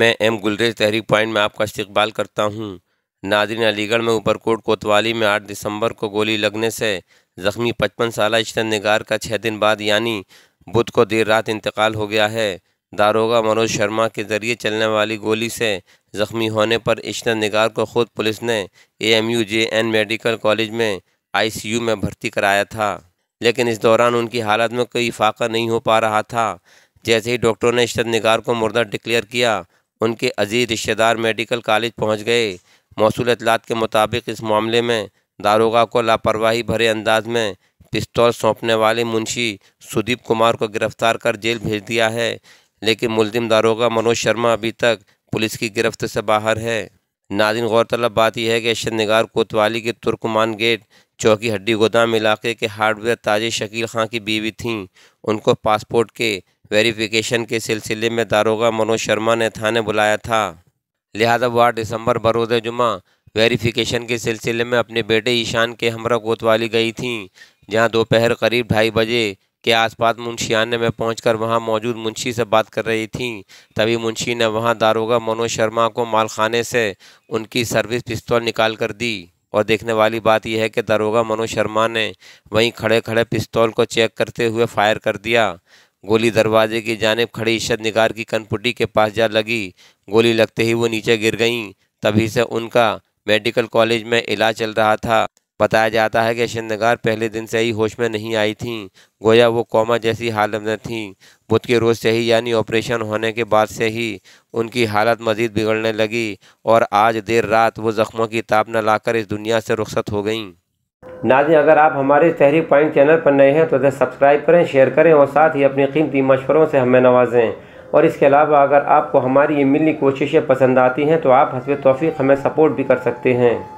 मैं एम गुलरेज तहरीक पॉइंट में आपका इस्तबाल करता हूँ नादिन अलीगढ़ में ऊपरकोट कोतवाली में आठ दिसंबर को गोली लगने से ज़ख्मी पचपन साल इश्तन नगार का छः दिन बाद यानी बुध को देर रात इंतकाल हो गया है दारोगा मनोज शर्मा के ज़रिए चलने वाली गोली से ज़ख्मी होने पर इश्तन नगार को खुद पुलिस ने A M U J N medical college में आई सी यू में भर्ती कराया था लेकिन इस दौरान उनकी हालत में कोई इफाका नहीं हो पा रहा था जैसे ही डॉक्टरों ने इश्तन नगार को मुर्दा डिक्लेयर किया उनके अजीज़ रिश्तेदार मेडिकल कॉलेज पहुँच गए मौसू अतलात के मुताबिक इस मामले में दारोगा को लापरवाही भरे अंदाज में पिस्तौल सौंपने वाले मुंशी सुदीप कुमार को गिरफ्तार कर जेल भेज दिया है लेकिन मुलिम दारोगा मनोज शर्मा अभी तक पुलिस की गिरफ्त से बाहर है नादिन गौरतलब बात यह है कि अशद निगार कोतवाली के तुर्कमान गेट चौकी हड्डी गोदाम इलाके के हार्डवेयर ताजे शकील खां की बीवी थीं उनको पासपोर्ट के वेरिफिकेशन के सिलसिले में दारोगा मनोज शर्मा ने थाने बुलाया था लिहाजा वह दिसंबर बरोज जुमा वेरिफिकेशन के सिलसिले में अपने बेटे ईशान के हमरा कोतवाली गई थी जहां दोपहर करीब ढाई बजे के आसपास मुंशियाने में पहुंचकर वहां मौजूद मुंशी से बात कर रही थी तभी मुंशी ने वहां दारोगा मनोज शर्मा को मालखाने से उनकी सर्विस पिस्तौल निकाल कर दी और देखने वाली बात यह है कि दारोगा मनोज शर्मा ने वहीं खड़े खड़े पिस्तौल को चेक करते हुए फायर कर दिया गोली दरवाजे की जानब खड़ी इशत निगार की कनपुटी के पास जा लगी गोली लगते ही वो नीचे गिर गईं तभी से उनका मेडिकल कॉलेज में इलाज चल रहा था बताया जाता है कि शनगार पहले दिन से ही होश में नहीं आई थीं गोया वो कोमा जैसी हालत में थीं बुध के रोज़ से ही यानी ऑपरेशन होने के बाद से ही उनकी हालत मज़ीद बिगड़ने लगी और आज देर रात वो ज़ख्मों की ताप न लाकर इस दुनिया से रुखसत हो गईं नाजी अगर आप हमारे तहरीक पॉइंट चैनल पर नए हैं तो इसे सब्सक्राइब करें शेयर करें और साथ ही अपने कीमती मशवरों से हमें नवाजें और इसके अलावा अगर आपको हमारी ये मिली कोशिशें पसंद आती हैं तो आप हसब तोफ़ी हमें सपोर्ट भी कर सकते हैं